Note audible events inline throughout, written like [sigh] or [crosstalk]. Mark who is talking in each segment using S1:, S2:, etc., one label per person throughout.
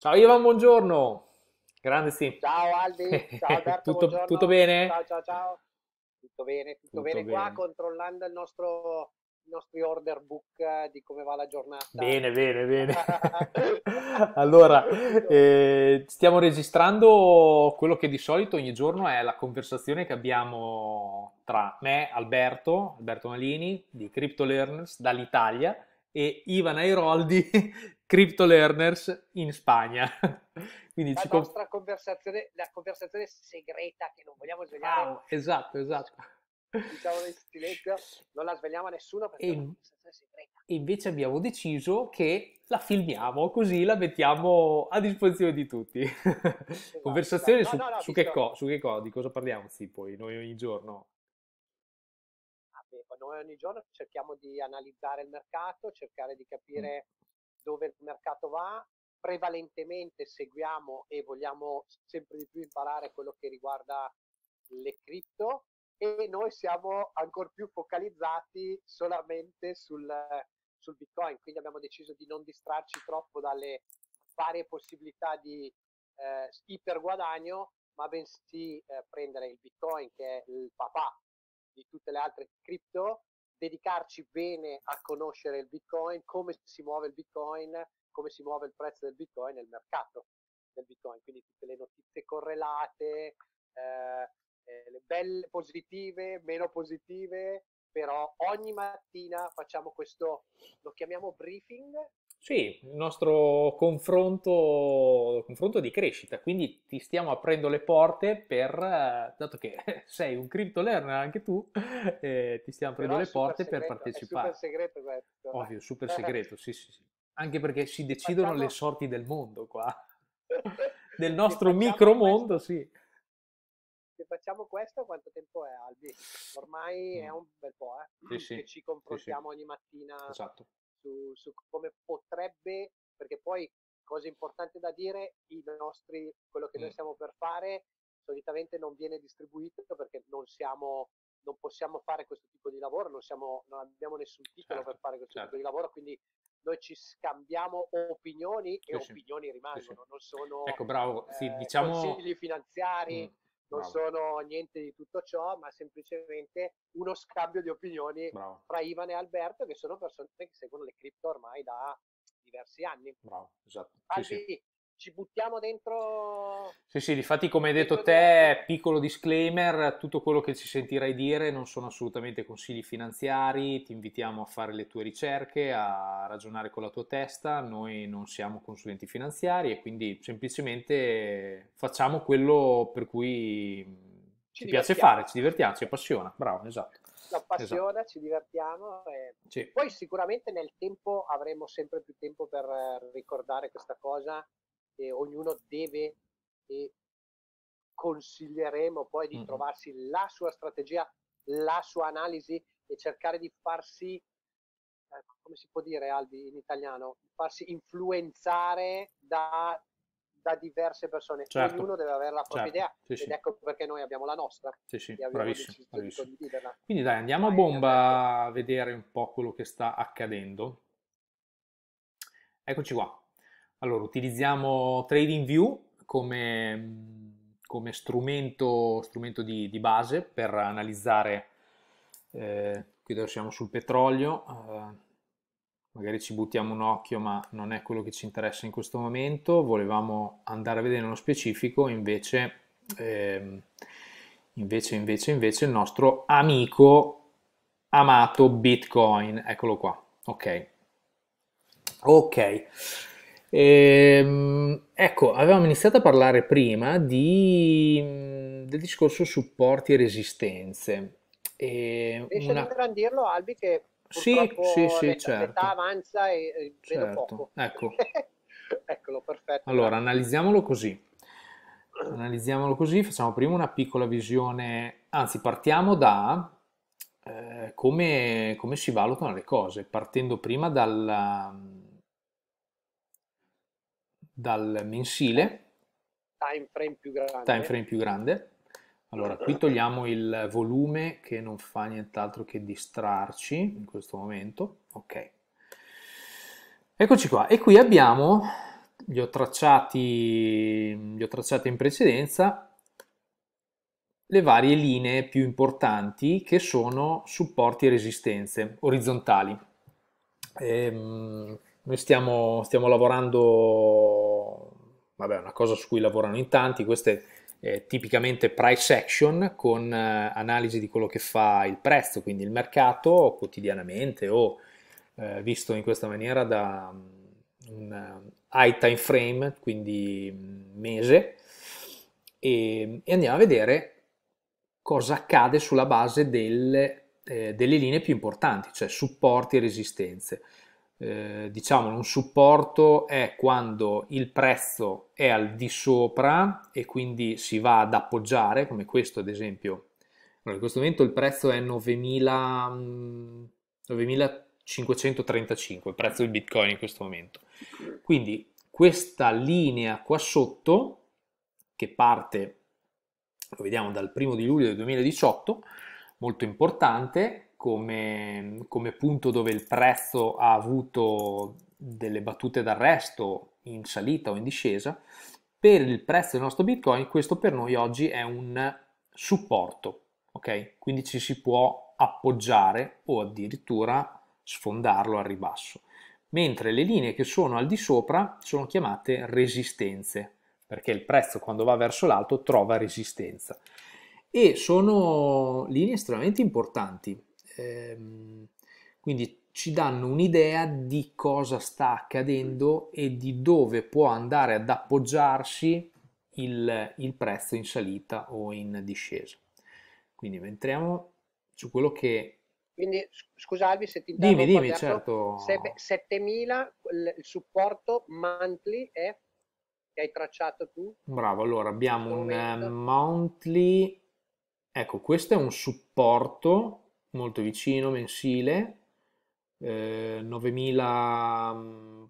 S1: Ciao Ivan, buongiorno. Grande sì.
S2: Ciao Aldi, ciao [laughs] Alberto, tutto, tutto, bene? Ciao, ciao, ciao. Tutto bene, tutto, tutto bene, bene controllando il nostro i nostri order book eh, di come va la giornata. Bene, bene, bene.
S1: [laughs] allora, eh, stiamo registrando quello che di solito ogni giorno è la conversazione che abbiamo tra me, Alberto, Alberto Malini di Crypto Learners dall'Italia e Ivan Airoldi crypto learners in Spagna. [laughs] Quindi la nostra
S2: com- conversazione, la conversazione segreta che non vogliamo svegliare. Wow, ah, esatto, esatto. Diciamo in silenzio, non la svegliamo a nessuno perché e, è una conversazione
S1: segreta. E invece abbiamo deciso che la filmiamo così la mettiamo a disposizione di tutti. Esatto, conversazione esatto. No, su, no, no, su, che co- su, che cosa, di cosa parliamo sì, poi noi ogni giorno
S2: noi ogni giorno cerchiamo di analizzare il mercato, cercare di capire mm dove il mercato va, prevalentemente seguiamo e vogliamo sempre di più imparare quello che riguarda le cripto e noi siamo ancora più focalizzati solamente sul, sul Bitcoin, quindi abbiamo deciso di non distrarci troppo dalle varie possibilità di eh, iperguadagno, ma bensì eh, prendere il Bitcoin che è il papà di tutte le altre cripto dedicarci bene a conoscere il Bitcoin, come si muove il Bitcoin, come si muove il prezzo del Bitcoin nel mercato del Bitcoin, quindi tutte le notizie correlate, eh, eh le belle positive, meno positive, però ogni mattina facciamo questo, lo chiamiamo briefing,
S1: sì, il nostro confronto, confronto, di crescita, quindi ti stiamo aprendo le porte per, eh, dato che [laughs] sei un crypto learner anche tu, [laughs] eh, ti stiamo aprendo Però le porte segreto, per partecipare. È super
S2: segreto questo. Ovvio, super [laughs] segreto,
S1: sì sì sì. Anche perché si decidono facciamo... le sorti del mondo qua, del nostro micromondo, questo... sì.
S2: Se facciamo questo, quanto tempo è Albi? Ormai mm. è un bel po', eh? Sì, sì. Che ci confrontiamo sì, ogni mattina. Esatto su, su come potrebbe, perché poi cosa importante da dire, i nostri, quello che mm. noi stiamo per fare solitamente non viene distribuito perché non siamo non possiamo fare questo tipo di lavoro, non, siamo, non abbiamo nessun titolo certo, per fare questo certo. tipo di certo. lavoro, quindi noi ci scambiamo opinioni e sì, opinioni rimangono, sì. non sono ecco, bravo. Sì, eh, diciamo consigli finanziari. Mm non Bravo. sono niente di tutto ciò, ma semplicemente uno scambio di opinioni Bravo. tra Ivan e Alberto, che sono persone che seguono le cripto ormai da diversi anni. Bravo, esatto. Sì, Albi, sì ci buttiamo dentro.
S1: Sì, sì, difatti, come hai detto te, piccolo disclaimer: tutto quello che ci sentirai dire non sono assolutamente consigli finanziari. Ti invitiamo a fare le tue ricerche, a ragionare con la tua testa. Noi non siamo consulenti finanziari e quindi semplicemente facciamo quello per cui mm,
S2: ci, ci piace fare, ci
S1: divertiamo, ci appassiona. Bravo, esatto.
S2: Ci appassiona, esatto. ci divertiamo. E... Sì. Poi sicuramente nel tempo avremo sempre più tempo per eh, ricordare questa cosa e ognuno deve e consiglieremo poi di mm. trovarsi la sua strategia, la sua analisi e cercare di farsi, eh, come si può dire Albi in italiano, farsi influenzare da, da diverse persone. Certo. Ognuno deve avere la propria certo. idea sì, ed sì. ecco perché noi abbiamo la nostra. Sì, sì. Bravissimo, bravissimo. Di
S1: Quindi dai, andiamo dai, a bomba a vedere un po' quello che sta accadendo. Eccoci qua. Allora, utilizziamo TradingView come, come strumento, strumento di, di, base per analizzare, eh, qui adesso siamo sul petrolio, eh, magari ci buttiamo un occhio ma non è quello che ci interessa in questo momento, volevamo andare a vedere nello specifico invece, eh, invece, invece, invece il nostro amico amato Bitcoin, eccolo qua, ok. Ok, Ehm, ecco, avevamo iniziato a parlare prima di, del discorso supporti e resistenze. E
S2: Riesci una... ad ingrandirlo, Albi, che sì, sì, sì, l'età, certo. l'età avanza e, e eh, certo. poco.
S1: Ecco. [laughs]
S2: Eccolo, perfetto.
S1: Allora, analizziamolo così. Analizziamolo così, facciamo prima una piccola visione, anzi partiamo da eh, come, come si valutano le cose, partendo prima dalla, dal mensile.
S2: Time frame più grande. Time frame
S1: più grande. Allora, qui togliamo il volume che non fa nient'altro che distrarci in questo momento. Ok. Eccoci qua. E qui abbiamo, li ho tracciati, li ho tracciati in precedenza, le varie linee più importanti che sono supporti e resistenze orizzontali. E, ehm, noi stiamo, stiamo lavorando vabbè, è una cosa su cui lavorano in tanti, queste è eh, tipicamente price action con eh, analisi di quello che fa il prezzo, quindi il mercato quotidianamente o eh, visto in questa maniera da mm, un eh, high time frame, quindi mm, mese, e, e andiamo a vedere cosa accade sulla base del, eh, delle linee più importanti, cioè supporti e resistenze. Eh, diciamo un supporto è quando il prezzo è al di sopra e quindi si va ad appoggiare, come questo ad esempio. Allora, in questo momento il prezzo è 9.535, mm, il prezzo del Bitcoin in questo momento. Quindi questa linea qua sotto, che parte, lo vediamo dal primo di luglio del 2018, molto importante, come, come punto dove il prezzo ha avuto delle battute d'arresto in salita o in discesa, per il prezzo del nostro Bitcoin questo per noi oggi è un supporto, ok? Quindi ci si può appoggiare o addirittura sfondarlo al ribasso. Mentre le linee che sono al di sopra sono chiamate resistenze, perché il prezzo quando va verso l'alto trova resistenza. E sono linee estremamente importanti ehm, quindi ci danno un'idea di cosa sta accadendo e di dove può andare ad appoggiarsi il, il prezzo in salita o in discesa. Quindi entriamo su quello che
S2: quindi scusarvi se ti dimmi, dimmi, certo. 7000 il supporto monthly è che hai tracciato tu.
S1: Bravo, allora abbiamo un monthly. Ecco, questo è un supporto molto vicino, mensile, eh, 9.000, mm,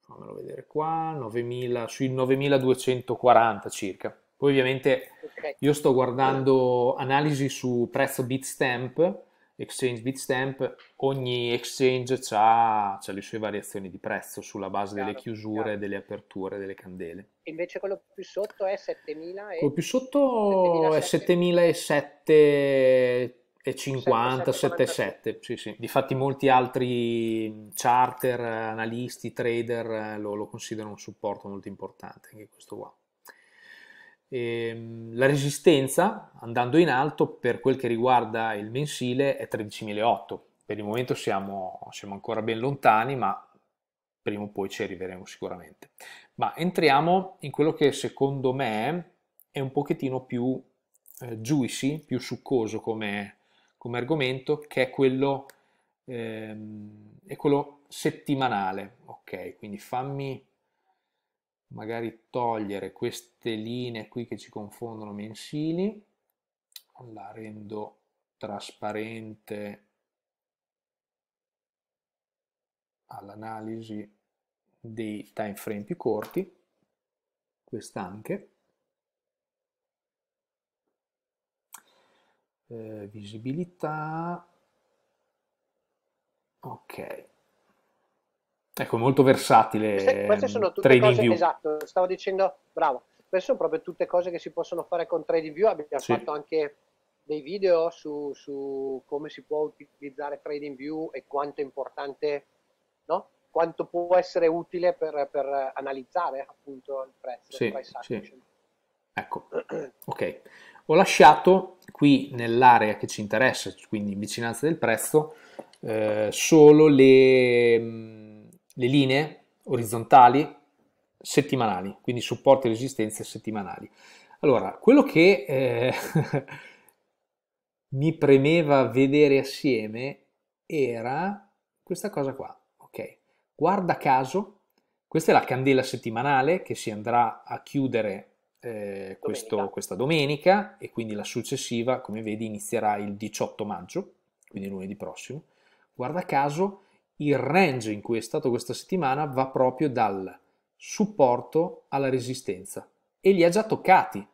S1: fammelo vedere qua, 9.000, sui 9.240 circa. Poi ovviamente okay. io sto guardando analisi su prezzo Bitstamp, Exchange Bitstamp, ogni exchange ha, le sue variazioni di prezzo sulla base chiaro, delle chiusure, chiaro. delle aperture, delle candele.
S2: Invece quello più sotto è 7.000 e... Quello più
S1: sotto 7.007... è 7.007 7,50, 7,7, sì, sì. Difatti molti altri charter, analisti, trader eh, lo, lo considerano un supporto molto importante, anche questo qua. E, ehm, la resistenza, andando in alto, per quel che riguarda il mensile, è 13.008. Per il momento siamo, siamo ancora ben lontani, ma prima o poi ci arriveremo sicuramente. Ma entriamo in quello che secondo me è un pochettino più eh, juicy, più succoso come come argomento, che è quello, ehm, è quello settimanale. Ok, quindi fammi magari togliere queste linee qui che ci confondono mensili, la rendo trasparente all'analisi dei time frame più corti, questa anche. eh, visibilità, ok. Ecco, molto versatile. Queste, sono tutte cose, view.
S2: esatto, stavo dicendo, bravo, queste sono proprio tutte cose che si possono fare con TradingView, abbiamo sì. fatto anche dei video su, su, come si può utilizzare TradingView e quanto è importante, no? quanto può essere utile per, per analizzare appunto il prezzo. Sì, sì.
S1: Ecco, ok. Ho lasciato qui nell'area che ci interessa, quindi in vicinanza del prezzo, eh, solo le, mm, le linee orizzontali settimanali, quindi supporti e resistenze settimanali. Allora, quello che eh, [laughs] mi premeva vedere assieme era questa cosa qua, ok? Guarda caso, questa è la candela settimanale che si andrà a chiudere eh, questo, domenica. questa domenica e quindi la successiva, come vedi, inizierà il 18 maggio, quindi lunedì prossimo. Guarda caso, il range in cui è stato questa settimana va proprio dal supporto alla resistenza e li ha già toccati.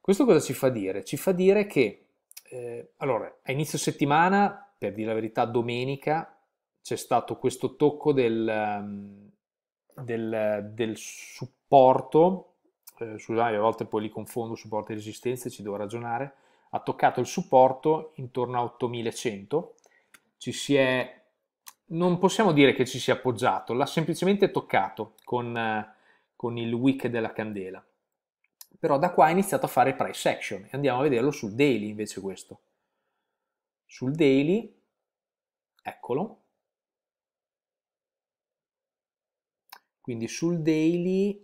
S1: Questo cosa ci fa dire? Ci fa dire che, eh, allora, a inizio settimana, per dire la verità, domenica, c'è stato questo tocco del, ehm, del, del supporto eh, scusate, a volte poi li confondo supporto e resistenze, ci devo ragionare, ha toccato il supporto intorno a 8100, ci si è, non possiamo dire che ci sia appoggiato, l'ha semplicemente toccato con, eh, con il wick della candela. Però da qua ha iniziato a fare price action e andiamo a vederlo sul daily invece questo. Sul daily, eccolo, quindi sul daily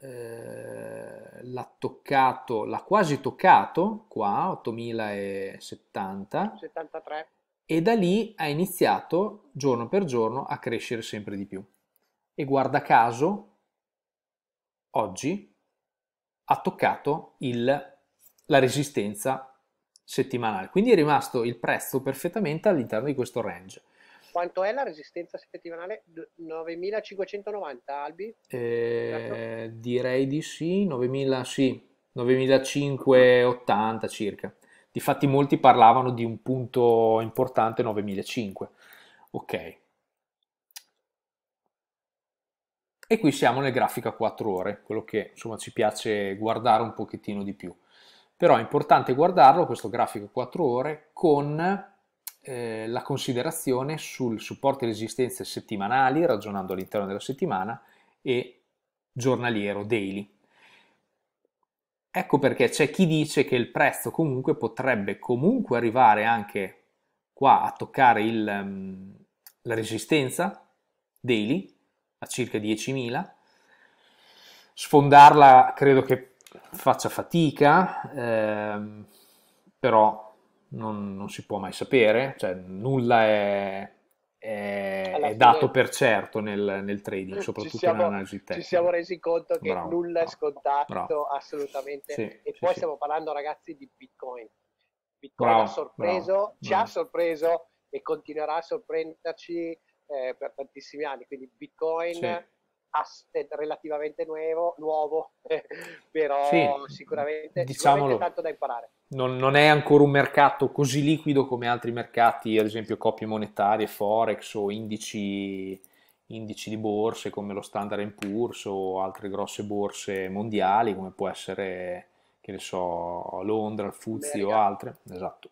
S1: eh, l'ha toccato, l'ha quasi toccato qua, 8070. 73. E da lì ha iniziato giorno per giorno a crescere sempre di più. E guarda caso, oggi ha toccato il, la resistenza settimanale. Quindi è rimasto il prezzo perfettamente all'interno di questo range.
S2: Quanto è la resistenza settimanale? 9590 Albi?
S1: Eh, esatto. direi di sì, 9000 sì, 9580 circa. Difatti molti parlavano di un punto importante 9.500. Ok. E qui siamo nel grafico a 4 ore, quello che insomma ci piace guardare un pochettino di più. Però è importante guardarlo, questo grafico a 4 ore, con eh, la considerazione sul supporto e resistenze settimanali, ragionando all'interno della settimana, e giornaliero, daily. Ecco perché c'è chi dice che il prezzo comunque potrebbe comunque arrivare anche qua a toccare il, mm, la resistenza daily a circa 10.000. Sfondarla credo che faccia fatica, ehm, però non, non si può mai sapere, cioè nulla è,
S2: è, è dato per
S1: certo nel, nel trading, soprattutto siamo, analisi tecnica. Ci siamo
S2: resi conto che bravo, nulla bravo, è scontato, bravo. assolutamente. Sì, e sì, poi sì. stiamo parlando, ragazzi, di Bitcoin. Bitcoin ha sorpreso, ci ha mm. sorpreso e continuerà a sorprenderci eh, per tantissimi anni. Quindi Bitcoin è relativamente nuovo, nuovo [laughs] però sicuramente, sicuramente tanto da imparare
S1: non, non, è ancora un mercato così liquido come altri mercati, ad esempio coppie monetarie, forex o indici, indici di borse come lo Standard Poor's o altre grosse borse mondiali come può essere, che ne so, Londra, il Fuzzi o altre. Esatto.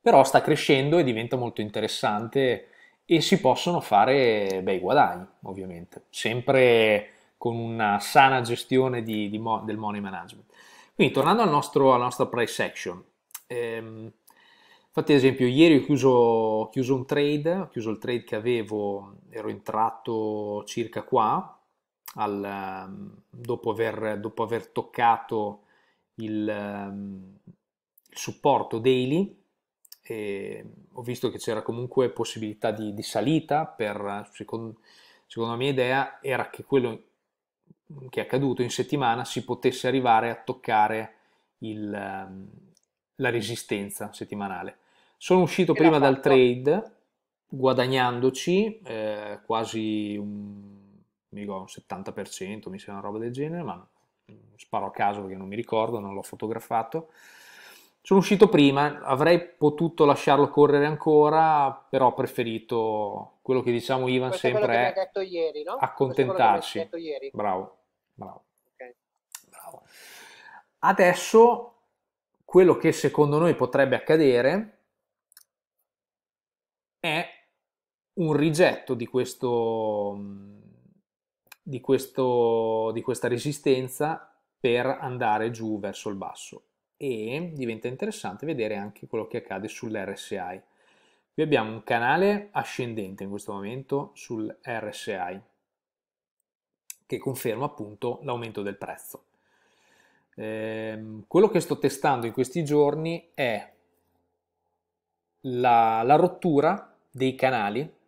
S1: Però sta crescendo e diventa molto interessante e si possono fare bei guadagni, ovviamente, sempre con una sana gestione di, di, del money management. Quindi tornando al nostro, alla nostra price action, ehm, infatti ad esempio ieri ho chiuso, ho chiuso un trade, ho chiuso il trade che avevo, ero entrato circa qua, al, ehm, dopo, aver, dopo, aver, toccato il, ehm, il supporto daily, ho visto che c'era comunque possibilità di, di salita per, secondo, secondo, la mia idea, era che quello Mm, che è accaduto in settimana si potesse arrivare a toccare il, ehm, la resistenza settimanale. Sono uscito e prima dal trade guadagnandoci eh, quasi un, un 70%, mi sembra una roba del genere, ma mm, sparo a caso perché non mi ricordo, non l'ho fotografato. Sono uscito prima, avrei potuto lasciarlo correre ancora, però ho preferito quello che diciamo Ivan Questo sempre è,
S2: è ieri, no? accontentarci. Ieri. Bravo. Bravo. Okay. Bravo.
S1: Adesso quello che secondo noi potrebbe accadere è un rigetto di, questo, di, questo, di questa resistenza per andare giù verso il basso e diventa interessante vedere anche quello che accade sull'RSI. Qui abbiamo un canale ascendente in questo momento sul RSI che conferma appunto l'aumento del prezzo. Ehm, quello che sto testando in questi giorni è la, la rottura dei canali.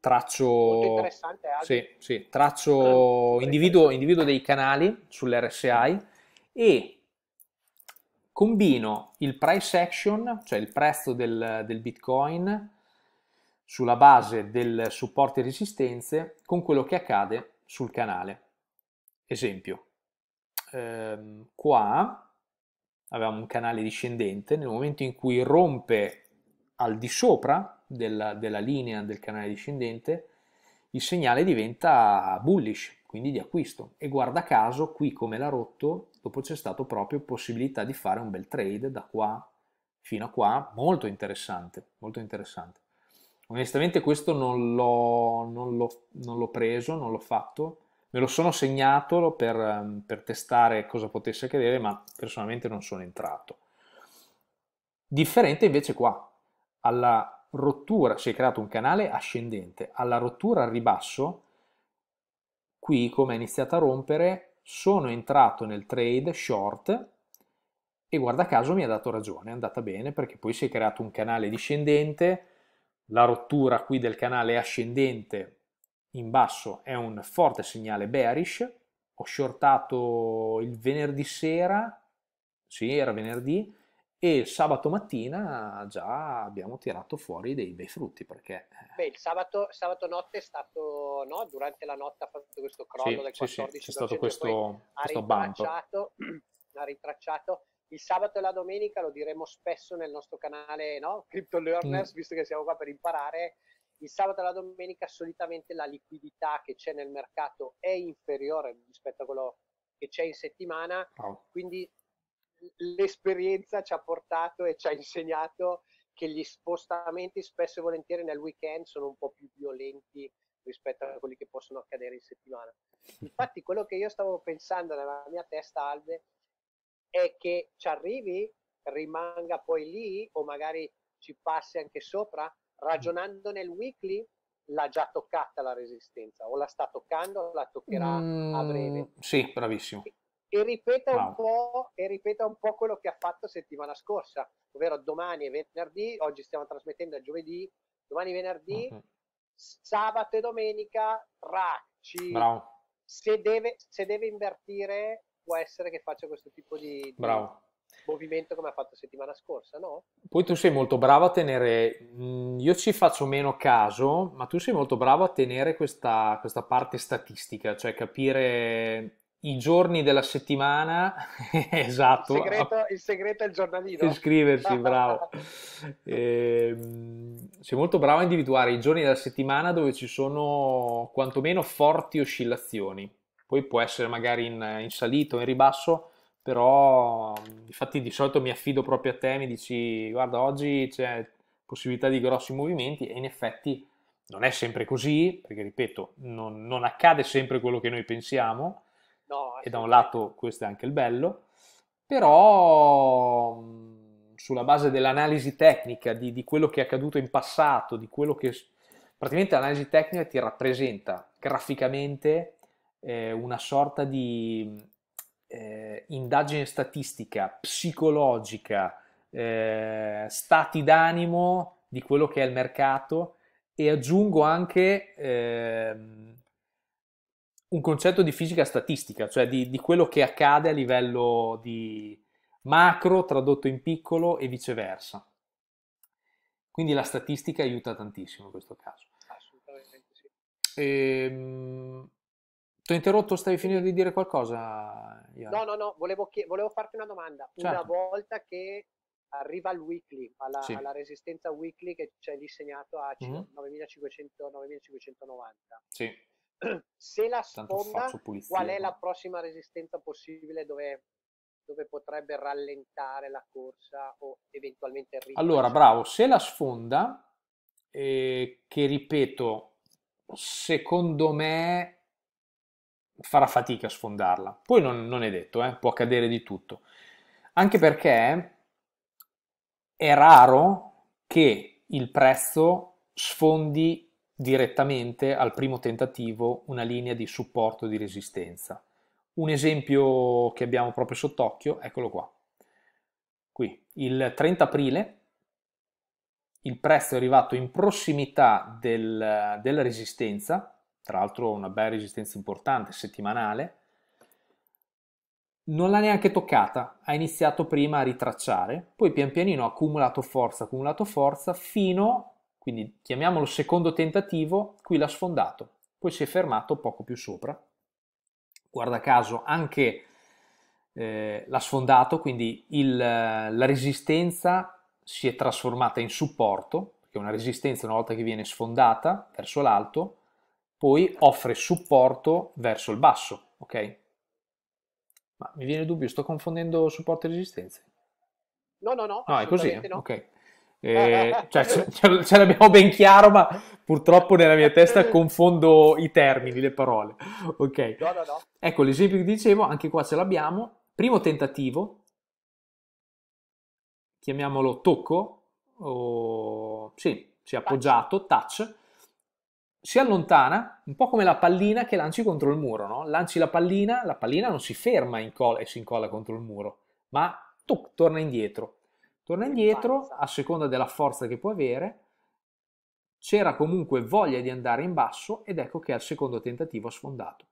S1: Traccio, sì, sì, traccio individuo, individuo dei canali sull'RSI e combino il price action, cioè il prezzo del, del Bitcoin, sulla base del supporto e resistenze con quello che accade sul canale. Esempio, ehm, qua avevamo un canale discendente, nel momento in cui rompe al di sopra della, della linea del canale discendente, il segnale diventa bullish, quindi di acquisto. E guarda caso, qui come l'ha rotto, dopo c'è stato proprio possibilità di fare un bel trade da qua fino a qua, molto interessante, molto interessante. Onestamente questo non l'ho, non l'ho, non l'ho preso, non l'ho fatto, me lo sono segnato per, ehm, per testare cosa potesse cadere, ma personalmente non sono entrato. Differente invece qua, alla rottura si è creato un canale ascendente, alla rottura al ribasso, qui come è iniziato a rompere, sono entrato nel trade short e guarda caso mi ha dato ragione, è andata bene perché poi si è creato un canale discendente, la rottura qui del canale ascendente in basso è un forte segnale bearish, ho shortato il venerdì sera, sì era venerdì, e sabato mattina già abbiamo tirato fuori dei bei frutti perché...
S2: Eh, Beh, il sabato, sabato notte è stato, no? Durante la notte ha fatto questo crollo sì, del 14%. Sì, sì, c'è stato questo, questo ha, ritracciato, [clears throat] ha ritracciato, il sabato e la domenica lo diremo spesso nel nostro canale no? Crypto Learners, mm. visto che siamo qua per imparare. Il sabato e la domenica solitamente la liquidità che c'è nel mercato è inferiore rispetto a quello che c'è in settimana, oh. quindi l'esperienza ci ha portato e ci ha insegnato che gli spostamenti spesso e volentieri nel weekend sono un po' più violenti rispetto a quelli che possono accadere in settimana. Infatti quello che io stavo pensando nella mia testa, Albe, è che ci arrivi, rimanga poi lì o magari ci passi anche sopra, ragionando nel weekly l'ha già toccata la resistenza o la sta toccando o la toccherà mm,
S1: a breve. Sì, bravissimo. E,
S2: e ripeta, wow. un po', e ripeta un po' quello che ha fatto settimana scorsa, ovvero domani è venerdì, oggi stiamo trasmettendo a giovedì, domani è venerdì, mm sabato e domenica tracci. Bravo. Se deve, se deve invertire può essere che faccia questo tipo di, di movimento come ha fatto settimana scorsa, no?
S1: Poi tu sei molto bravo a tenere, mm, io ci faccio meno caso, ma tu sei molto bravo a tenere questa, questa parte statistica, cioè capire i giorni della settimana, [laughs] esatto. Il segreto,
S2: il segreto, è il giornalino. Iscriversi, bravo.
S1: [laughs] eh, sei molto bravo a individuare i giorni della settimana dove ci sono quantomeno forti oscillazioni poi può essere magari in, in salita o in ribasso, però infatti di solito mi affido proprio a te, mi dici guarda oggi c'è possibilità di grossi movimenti e in effetti non è sempre così, perché ripeto, non, non accade sempre quello che noi pensiamo, no, e da un lato questo è anche il bello, però sulla base dell'analisi tecnica, di, di quello che è accaduto in passato, di quello che... Praticamente l'analisi tecnica ti rappresenta graficamente eh, una sorta di eh, indagine statistica, psicologica, eh, stati d'animo di quello che è il mercato e aggiungo anche ehm, un concetto di fisica statistica, cioè di, di quello che accade a livello di macro tradotto in piccolo e viceversa. Quindi la statistica aiuta tantissimo in questo caso.
S2: Assolutamente sì.
S1: Ehm, ti ho interrotto, stavi finendo di dire qualcosa? Ian. No, no,
S2: no, volevo, chied- volevo farti una domanda. Certo. Una volta che arriva al weekly, alla, sì. alla, resistenza weekly che c'è hai disegnato a mm-hmm. 9500-9590.
S1: Sì. [clears throat]
S2: Se la sfonda, qual è la prossima resistenza possibile dove, dove potrebbe rallentare la corsa o eventualmente il Allora,
S1: bravo, se la sfonda, eh, che ripeto, secondo me farà fatica a sfondarla. Poi non, non è detto, eh, può accadere di tutto. Anche perché è raro che il prezzo sfondi direttamente al primo tentativo una linea di supporto di resistenza. Un esempio che abbiamo proprio sott'occhio, eccolo qua. Qui, il 30 aprile il prezzo è arrivato in prossimità del, della resistenza tra l'altro una bella resistenza importante, settimanale, non l'ha neanche toccata, ha iniziato prima a ritracciare, poi pian pianino ha accumulato forza, accumulato forza, fino, quindi chiamiamolo secondo tentativo, qui l'ha sfondato, poi si è fermato poco più sopra, guarda caso anche eh, l'ha sfondato, quindi il, la resistenza si è trasformata in supporto, perché una resistenza una volta che viene sfondata verso l'alto, poi offre supporto verso il basso, ok? Ma mi viene il dubbio, sto confondendo supporto e resistenza.
S2: No, no, no. No, è così, no. ok.
S1: Eh, eh, eh, eh cioè, ce, ce l'abbiamo ben chiaro, ma purtroppo nella mia testa [laughs] confondo i termini, le parole. Ok. No, no, no. Ecco l'esempio che dicevo, anche qua ce l'abbiamo. Primo tentativo, chiamiamolo tocco, o... sì, si è appoggiato, touch si allontana, un po' come la pallina che lanci contro il muro, no? Lanci la pallina, la pallina non si ferma e si incolla contro il muro, ma tuc, torna indietro. Torna indietro a seconda della forza che può avere, c'era comunque voglia di andare in basso ed ecco che al secondo tentativo ha sfondato.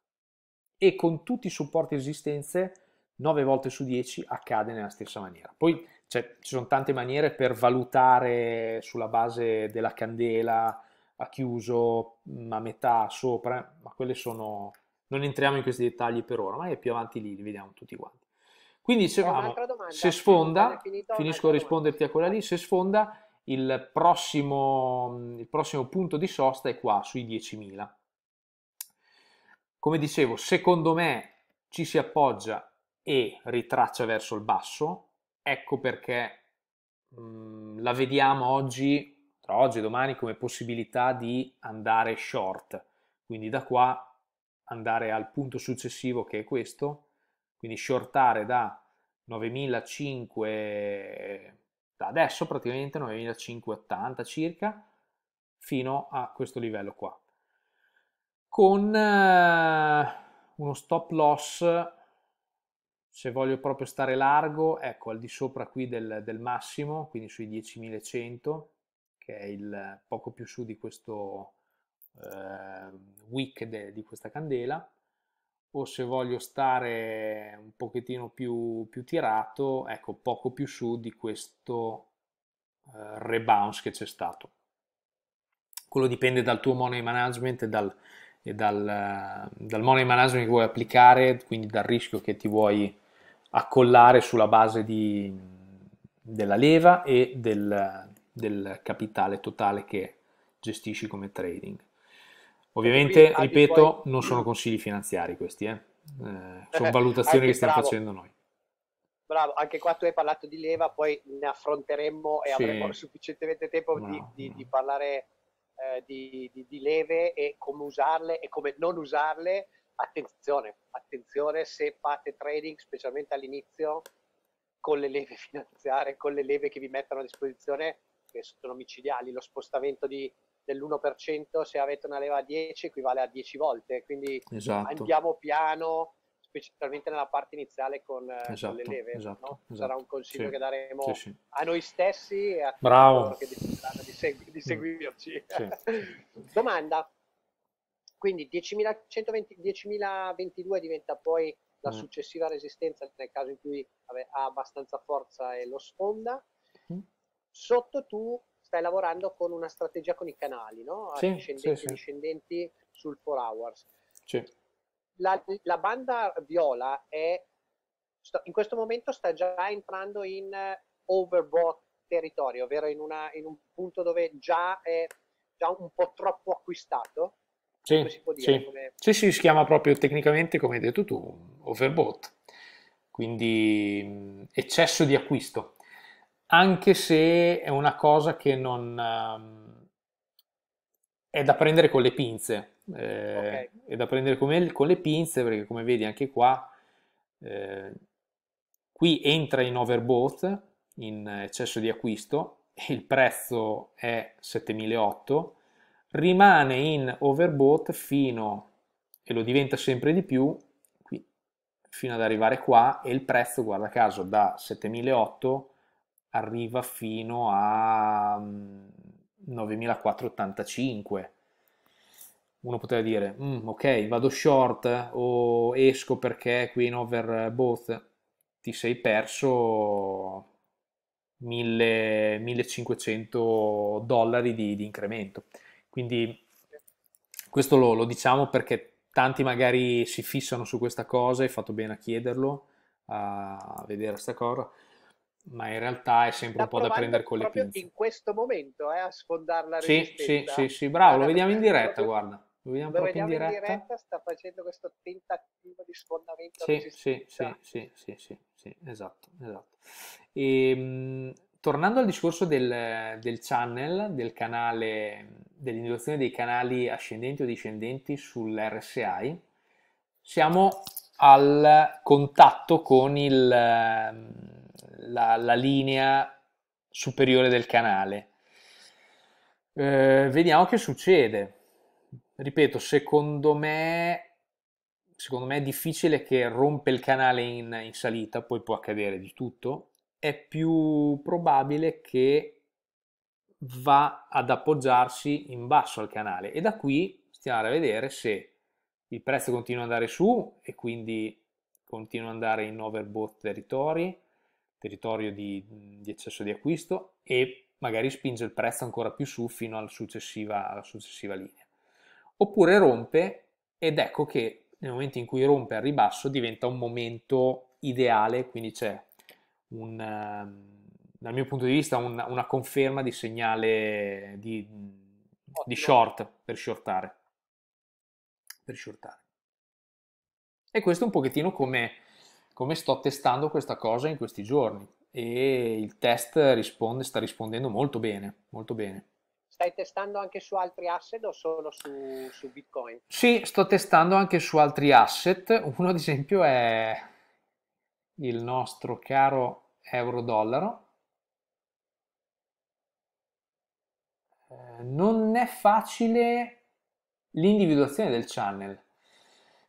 S1: E con tutti i supporti esistenze, 9 volte su 10 accade nella stessa maniera. Poi cioè, ci sono tante maniere per valutare sulla base della candela, ha chiuso a metà sopra, ma quelle sono... non entriamo in questi dettagli per ora, ma è più avanti lì, li vediamo tutti quanti. Quindi dicevamo, se sfonda, finisco a risponderti a quella lì, se sfonda il prossimo, il prossimo punto di sosta è qua, sui 10.000. Come dicevo, secondo me ci si appoggia e ritraccia verso il basso, ecco perché mh, la vediamo oggi tra oggi e domani come possibilità di andare short, quindi da qua andare al punto successivo che è questo, quindi shortare da 9500 da adesso praticamente 9580 circa fino a questo livello qua con eh, uno stop loss se voglio proprio stare largo ecco al di sopra qui del, del massimo quindi sui 10100 che è il poco più su di questo eh, wick de, di questa candela, o se voglio stare un pochettino più, più tirato, ecco, poco più su di questo eh, rebounce che c'è stato. Quello dipende dal tuo money management e dal, e dal, eh, dal money management che vuoi applicare, quindi dal rischio che ti vuoi accollare sulla base di, della leva e del, del capitale totale che gestisci come trading. Ovviamente, ripeto, poi... non sono consigli finanziari questi, eh? Eh, sono eh, valutazioni che stiamo bravo. facendo noi.
S2: Bravo, anche qua tu hai parlato di leva, poi ne affronteremo e sì. avremo sufficientemente tempo no, di, di, no. di, parlare eh, di, di, leve e come usarle e come non usarle. Attenzione, attenzione se fate trading, specialmente all'inizio, con le leve [laughs] finanziarie, con le leve che vi mettono a disposizione, che sono micidiali, lo spostamento di, dell'1% se avete una leva a 10 equivale a 10 volte, quindi esatto. andiamo piano, specialmente nella parte iniziale con, esatto, con le esatto, leve, esatto, no? Esatto. sarà un consiglio sì, che daremo sì, sì. a noi stessi e a Bravo. tutti coloro che di, segu- di mm. seguirci. [laughs] Domanda, quindi 10.122 diventa poi la mm. successiva resistenza nel caso in cui vabbè, ha abbastanza forza e lo sfonda sotto tu stai lavorando con una strategia con i canali, no? Sì, discendenti sì, sì. discendenti sul 4 hours. Sì. La, la, banda viola è in questo momento sta già entrando in eh, overbought territorio, ovvero in, una, in un punto dove già è già un po' troppo acquistato. Sì, si può dire, sì. Come... sì,
S1: sì, si chiama proprio tecnicamente, come hai detto tu, overbought, quindi mm, eccesso di acquisto anche se è una cosa che non um, è da prendere con le pinze. Eh, okay. È da prendere con, con, le pinze perché, come vedi, anche qua eh, qui entra in overbought in eccesso di acquisto il prezzo è 7008 rimane in overbought fino e lo diventa sempre di più qui, fino ad arrivare qua e il prezzo guarda caso da 7008 arriva fino a 9485. Mm, Uno poteva dire, mm, ok, vado short o esco perché qui in overbought ti sei perso 1000, 1500 dollari di, di, incremento. Quindi questo lo, lo diciamo perché tanti magari si fissano su questa cosa, hai fatto bene a chiederlo, a vedere questa cosa ma in realtà è sempre un po' da prendere con le pinze. in
S2: questo momento eh, a sfondare la sì, resistenza. Sì, sì,
S1: sì, bravo, lo vediamo in diretta, proprio... guarda. Lo vediamo lo proprio vediamo in diretta. in
S2: diretta. sta facendo questo tentativo di sfondamento sì, sì,
S1: sì, sì, sì, sì, sì, esatto, esatto. E, ehm, tornando al discorso del, del channel, del canale, dell'individuazione dei canali ascendenti o discendenti sull'RSI, siamo al contatto con il, la, la, linea superiore del canale. Eh, vediamo che succede. Ripeto, secondo me, secondo me è difficile che rompe il canale in, in salita, poi può accadere di tutto. È più probabile che va ad appoggiarsi in basso al canale e da qui stiamo a vedere se il prezzo continua ad andare su e quindi continua ad andare in overbought territori, territorio di, di eccesso di acquisto e magari spinge il prezzo ancora più su fino alla successiva, alla successiva linea. Oppure rompe ed ecco che nel momento in cui rompe al ribasso diventa un momento ideale, quindi c'è un, ehm, dal mio punto di vista un, una conferma di segnale di, di short per shortare per shortare. E questo è un pochettino come, come sto testando questa cosa in questi giorni e il test risponde, sta rispondendo molto bene, molto bene.
S2: Stai testando anche su altri asset o solo su, su Bitcoin?
S1: Sì, sto testando anche su altri asset. Uno ad esempio è il nostro caro euro-dollaro. Eh, non è facile l'individuazione del channel.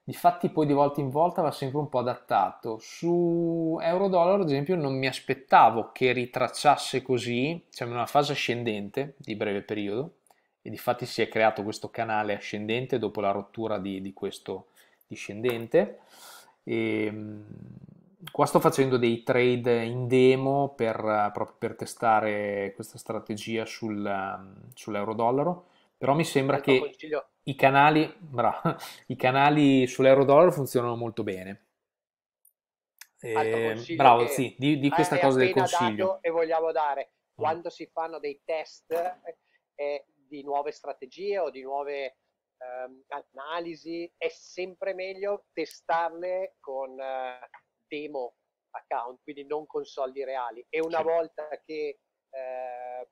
S1: Difatti poi di volta in volta va sempre un po' adattato. Su euro-dollaro, ad esempio, non mi aspettavo che ritracciasse così, siamo cioè, in una fase ascendente di breve periodo, e difatti si è creato questo canale ascendente dopo la rottura di, di questo discendente. E, ehm, qua sto facendo dei trade in demo per, proprio per testare questa strategia sul, ehm, sull'euro dollaro però mi sembra che consiglio, i canali, bra, i canali sull'euro-dollaro funzionano molto bene. Eh, bravo, sì, di, di questa cosa del consiglio.
S2: E vogliamo dare, mm. quando mm. si fanno dei test eh, eh, di nuove strategie o di nuove ehm, analisi, è sempre meglio testarle con eh, demo account, quindi non con soldi reali. E una certo. volta che eh,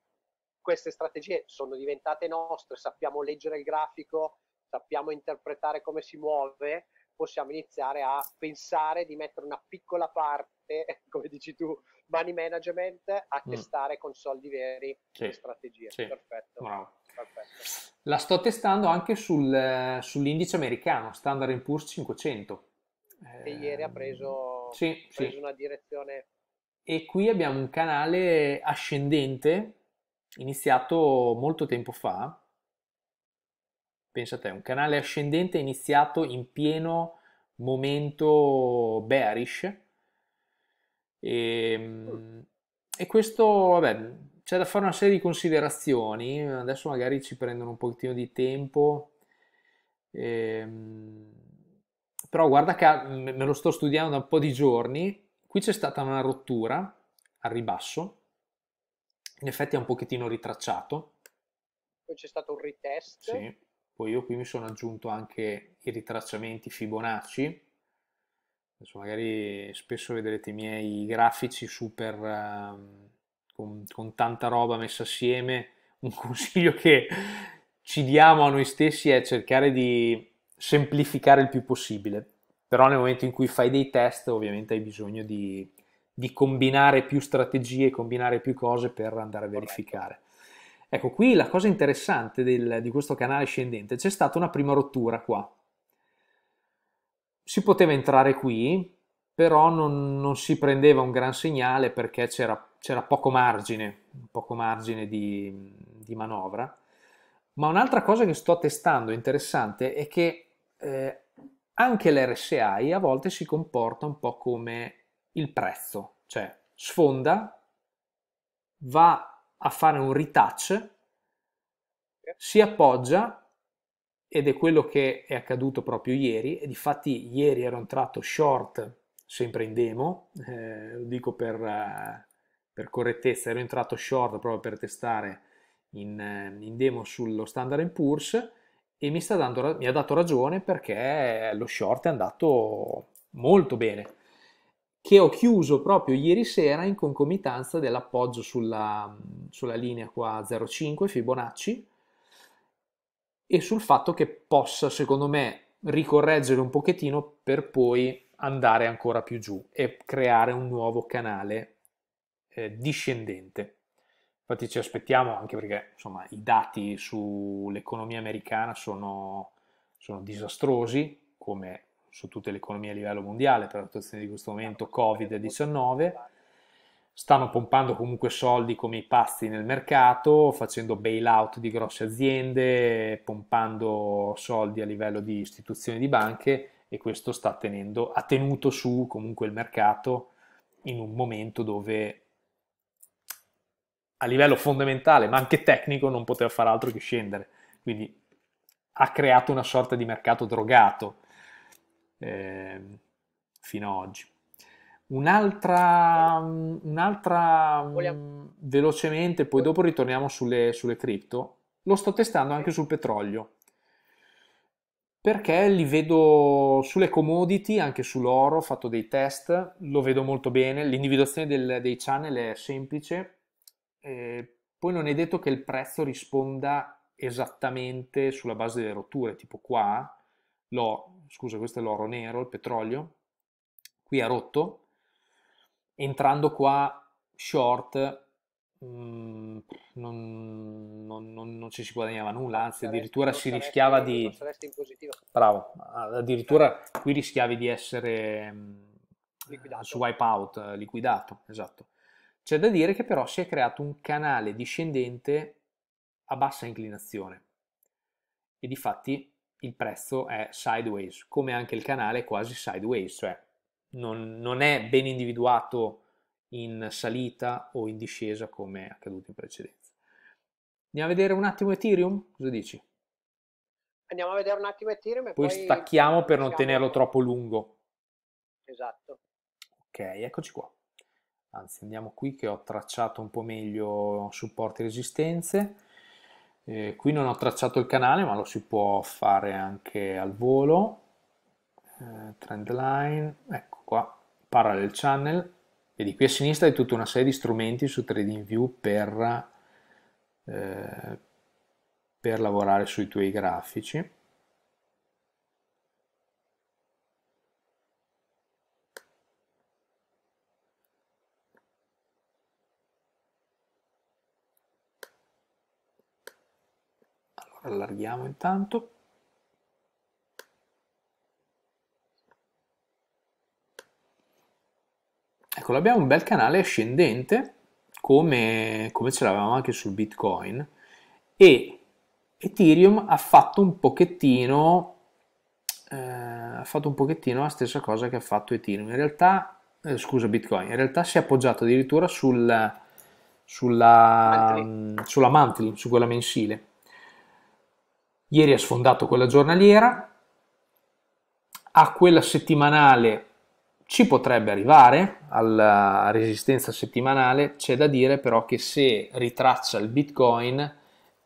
S2: queste strategie sono diventate nostre, sappiamo leggere il grafico, sappiamo interpretare come si muove, possiamo iniziare a pensare di mettere una piccola parte, [laughs] come dici tu, money management, a mm. testare mm. con soldi veri sì. le strategie. Sì. Perfetto. Wow. Perfetto.
S1: La sto testando anche sul, sull'indice americano, Standard Poor's 500.
S2: E ieri ha preso, ehm, sì, preso una direzione...
S1: E qui abbiamo un canale ascendente iniziato molto tempo fa. Pensa a te, un canale ascendente iniziato in pieno momento bearish. E, ehm, e questo, vabbè, c'è da fare una serie di considerazioni. Adesso magari ci prendono un pochettino di tempo. Ehm, però guarda che me lo sto studiando da un po' di giorni. Qui c'è stata una rottura al ribasso in effetti è un pochettino ritracciato.
S2: Poi c'è stato un retest. Sì.
S1: Poi io qui mi sono aggiunto anche i ritracciamenti Fibonacci. Adesso magari spesso vedrete i miei grafici super uh, con, con tanta roba messa assieme. Un [laughs] consiglio che ci diamo a noi stessi è cercare di semplificare il più possibile. Però nel momento in cui fai dei test, ovviamente hai bisogno di di combinare più strategie, combinare più cose per andare a verificare. Ecco, qui la cosa interessante del, di questo canale scendente, c'è stata una prima rottura qua. Si poteva entrare qui, però non, non si prendeva un gran segnale perché c'era, c'era poco margine, poco margine di, di manovra. Ma un'altra cosa che sto testando interessante è che eh, anche l'RSI a volte si comporta un po' come il prezzo, cioè sfonda, va a fare un retouch, si appoggia ed è quello che è accaduto proprio ieri e difatti ieri era un tratto short sempre in demo, eh, lo dico per, eh, per, correttezza, ero entrato short proprio per testare in, eh, in demo sullo standard Poor's e mi, dando, mi ha dato ragione perché lo short è andato molto bene che ho chiuso proprio ieri sera in concomitanza dell'appoggio sulla, sulla linea qua 05 Fibonacci e sul fatto che possa secondo me ricorreggere un pochettino per poi andare ancora più giù e creare un nuovo canale eh, discendente. Infatti ci aspettiamo anche perché insomma i dati sull'economia americana sono, sono disastrosi come su tutte le economie a livello mondiale per l'attuazione di questo momento Covid-19. Stanno pompando comunque soldi come i pazzi nel mercato, facendo bailout di grosse aziende, pompando soldi a livello di istituzioni di banche e questo sta tenendo, ha tenuto su comunque il mercato in un momento dove a livello fondamentale ma anche tecnico non poteva fare altro che scendere. Quindi ha creato una sorta di mercato drogato eh, fino ad oggi. Un'altra, mm, un'altra mm, velocemente, poi dopo ritorniamo sulle, sulle cripto, lo sto testando anche sul petrolio perché li vedo sulle commodity, anche sull'oro, ho fatto dei test, lo vedo molto bene, l'individuazione del, dei channel è semplice, eh, poi non è detto che il prezzo risponda esattamente sulla base delle rotture, tipo qua l'oro, scusa, questo è l'oro nero, il petrolio, qui ha rotto, entrando qua short mh, mm, non, non, non, non, ci si guadagnava nulla, anzi addirittura si rischiava di... Bravo, addirittura qui rischiavi di essere mm, liquidato. su wipeout, liquidato, esatto. C'è da dire che però si è creato un canale discendente a bassa inclinazione e di fatti il prezzo è sideways, come anche il canale è quasi sideways, cioè non, non è ben individuato in salita o in discesa come è accaduto in precedenza. Andiamo a vedere un attimo Ethereum? Cosa dici?
S2: Andiamo a vedere un attimo Ethereum e poi, poi stacchiamo per non tenerlo
S1: troppo lungo. Esatto. Ok, eccoci qua. Anzi, andiamo qui che ho tracciato un po' meglio supporti e resistenze eh, qui non ho tracciato il canale ma lo si può fare anche al volo eh, trend line ecco qua parallel channel vedi qui a sinistra hai tutta una serie di strumenti su TradingView per, eh, per lavorare sui tuoi grafici salviamo intanto. Ecco, abbiamo un bel canale ascendente, come, come ce l'avevamo anche sul Bitcoin, e Ethereum ha fatto un pochettino eh, ha fatto un pochettino la stessa cosa che ha fatto Ethereum in realtà eh, scusa Bitcoin in realtà si è appoggiato addirittura sul, sulla, mantling. Mm, sulla mantling su quella mensile Ieri ha sfondato quella giornaliera, a quella settimanale ci potrebbe arrivare, alla resistenza settimanale, c'è da dire però che se ritraccia il Bitcoin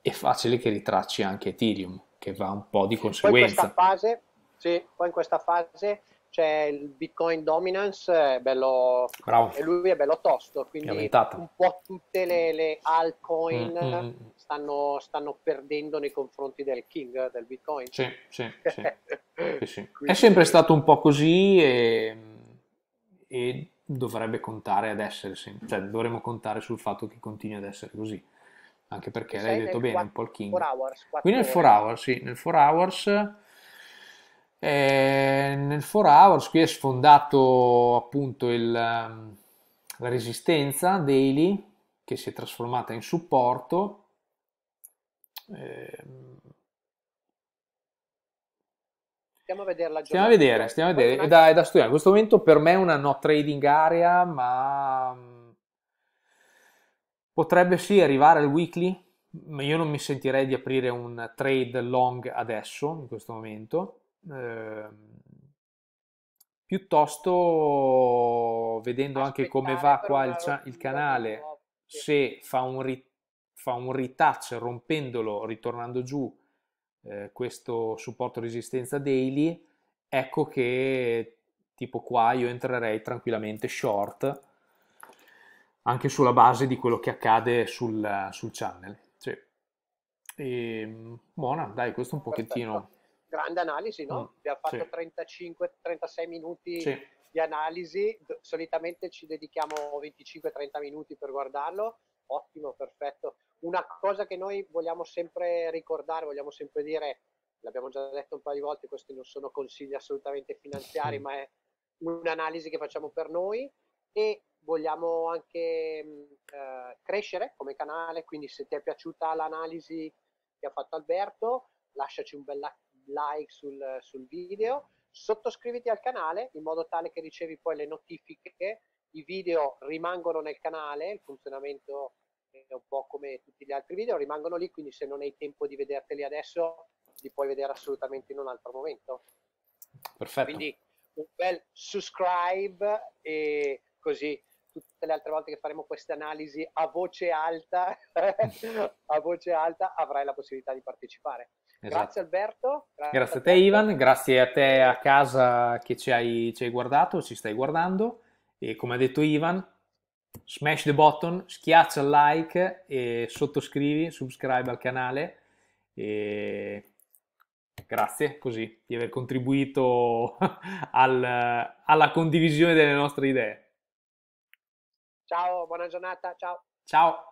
S1: è facile che ritracci anche Ethereum, che va un po' di conseguenza. Poi in questa
S2: fase, sì, poi in questa fase c'è il Bitcoin Dominance, è bello, Bravo. e lui è bello tosto, quindi un po' tutte le, le altcoin mm, mm, mm stanno, stanno, perdendo nei confronti del King, del Bitcoin. Sì, sì, [laughs] sì. sì Quindi... È
S1: sempre stato un po' così e, e dovrebbe contare ad essere, sempre, cioè dovremmo contare sul fatto che continui ad essere così. Anche perché lei l'hai detto bene, 4, un po' il King. Hours, Qui nel 4 hours, sì, nel 4 hours... E eh, nel 4 Hours qui è sfondato appunto il, ehm, la resistenza daily che si è trasformata in supporto Ehm,
S2: stiamo a vedere la Stiamo a vedere, stiamo a vedere. È da,
S1: è da studiare. In questo momento per me è una no trading area, ma mm, potrebbe sì arrivare al weekly. Io non mi sentirei di aprire un trade long adesso, in questo momento. Eh, piuttosto, vedendo Aspettare anche come va qua il, il canale, se fa un ritorno fa un retouch rompendolo, ritornando giù eh, questo supporto resistenza daily, ecco che tipo qua io entrerei tranquillamente short anche sulla base di quello che accade sul, sul channel. Sì. E, ehm, buona, dai, questo è un pochettino... Perfetto.
S2: Grande analisi, no? Mm, Abbiamo fatto sì. 35-36 minuti sì. di analisi, solitamente ci dedichiamo 25-30 minuti per guardarlo Ottimo, perfetto. Una cosa che noi vogliamo sempre ricordare, vogliamo sempre dire, l'abbiamo già detto un paio di volte, questi non sono consigli assolutamente finanziari, ma è un'analisi che facciamo per noi e vogliamo anche mm, eh, crescere come canale, quindi se ti è piaciuta l'analisi che ha fatto Alberto, lasciaci un bel like sul, sul video, sottoscriviti al canale in modo tale che ricevi poi le notifiche i video rimangono nel canale, il funzionamento è un po' come tutti gli altri video, rimangono lì, quindi se non hai tempo di vederteli adesso, li puoi vedere assolutamente in un altro momento. Perfetto. Quindi un bel subscribe e così tutte le altre volte che faremo queste analisi a voce alta, [laughs] a voce alta avrai la possibilità di partecipare. Esatto. Grazie Alberto. Grazie, grazie a te
S1: Ivan, grazie a te a casa che ci hai, ci hai guardato, ci stai guardando e come ha detto Ivan, smash the button, schiaccia il like e sottoscrivi, subscribe al canale. E grazie così di aver contribuito [laughs] al, alla condivisione delle nostre idee.
S2: Ciao, buona giornata, ciao. Ciao.